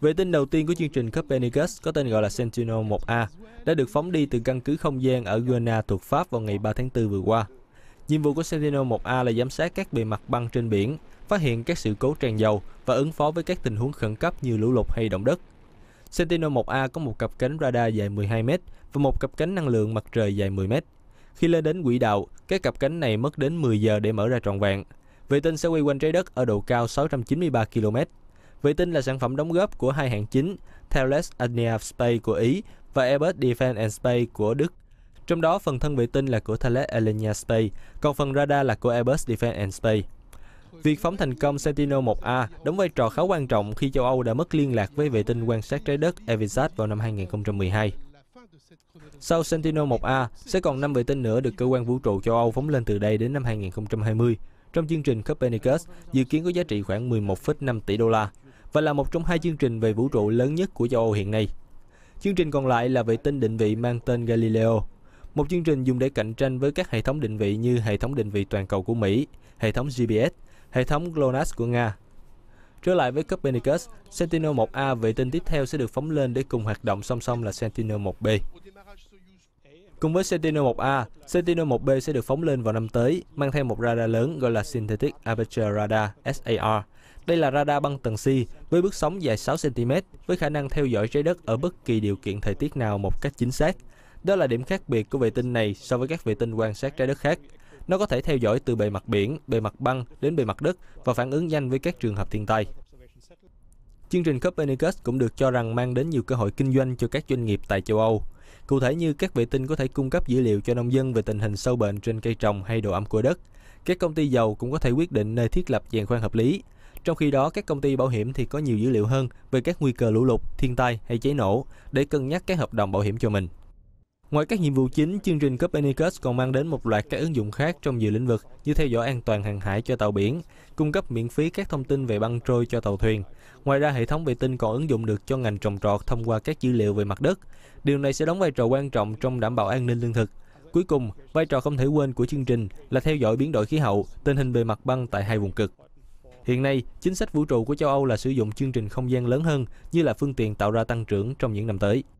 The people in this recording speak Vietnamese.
Vệ tinh đầu tiên của chương trình Copernicus có tên gọi là Sentinel-1A đã được phóng đi từ căn cứ không gian ở Guiana thuộc Pháp vào ngày 3 tháng 4 vừa qua. Nhiệm vụ của Sentinel-1A là giám sát các bề mặt băng trên biển, phát hiện các sự cố tràn dầu và ứng phó với các tình huống khẩn cấp như lũ lụt hay động đất. Sentinel-1A có một cặp cánh radar dài 12 m và một cặp cánh năng lượng mặt trời dài 10 m. Khi lên đến quỹ đạo, các cặp cánh này mất đến 10 giờ để mở ra trọn vẹn. Vệ tinh sẽ quay quanh trái đất ở độ cao 693 km Vệ tinh là sản phẩm đóng góp của hai hãng chính, Thales Alenia Space của Ý và Airbus Defence and Space của Đức. Trong đó, phần thân vệ tinh là của Thales Alenia Space, còn phần radar là của Airbus Defence and Space. Việc phóng thành công Sentinel-1A đóng vai trò khá quan trọng khi châu Âu đã mất liên lạc với vệ tinh quan sát trái đất Evisat vào năm 2012. Sau Sentinel-1A, sẽ còn 5 vệ tinh nữa được Cơ quan Vũ trụ châu Âu phóng lên từ đây đến năm 2020. Trong chương trình Copernicus, dự kiến có giá trị khoảng 11,5 tỷ đô la và là một trong hai chương trình về vũ trụ lớn nhất của châu Âu hiện nay. Chương trình còn lại là vệ tinh định vị mang tên Galileo, một chương trình dùng để cạnh tranh với các hệ thống định vị như hệ thống định vị toàn cầu của Mỹ, hệ thống GPS, hệ thống GLONASS của Nga. Trở lại với Copernicus, Sentinel-1A vệ tinh tiếp theo sẽ được phóng lên để cùng hoạt động song song là Sentinel-1B. Cùng với Sentinel-1A, Sentinel-1B sẽ được phóng lên vào năm tới, mang theo một radar lớn gọi là Synthetic Aperture Radar SAR, đây là radar băng tầng C với bước sóng dài 6cm với khả năng theo dõi trái đất ở bất kỳ điều kiện thời tiết nào một cách chính xác. Đó là điểm khác biệt của vệ tinh này so với các vệ tinh quan sát trái đất khác. Nó có thể theo dõi từ bề mặt biển, bề mặt băng đến bề mặt đất và phản ứng nhanh với các trường hợp thiên tai. Chương trình Copernicus cũng được cho rằng mang đến nhiều cơ hội kinh doanh cho các doanh nghiệp tại châu Âu. Cụ thể như các vệ tinh có thể cung cấp dữ liệu cho nông dân về tình hình sâu bệnh trên cây trồng hay độ ẩm của đất. Các công ty dầu cũng có thể quyết định nơi thiết lập giàn khoan hợp lý, trong khi đó, các công ty bảo hiểm thì có nhiều dữ liệu hơn về các nguy cơ lũ lụt, thiên tai hay cháy nổ để cân nhắc các hợp đồng bảo hiểm cho mình. Ngoài các nhiệm vụ chính, chương trình Copernicus còn mang đến một loạt các ứng dụng khác trong nhiều lĩnh vực như theo dõi an toàn hàng hải cho tàu biển, cung cấp miễn phí các thông tin về băng trôi cho tàu thuyền. Ngoài ra, hệ thống vệ tinh còn ứng dụng được cho ngành trồng trọt thông qua các dữ liệu về mặt đất. Điều này sẽ đóng vai trò quan trọng trong đảm bảo an ninh lương thực. Cuối cùng, vai trò không thể quên của chương trình là theo dõi biến đổi khí hậu, tình hình bề mặt băng tại hai vùng cực. Hiện nay, chính sách vũ trụ của châu Âu là sử dụng chương trình không gian lớn hơn như là phương tiện tạo ra tăng trưởng trong những năm tới.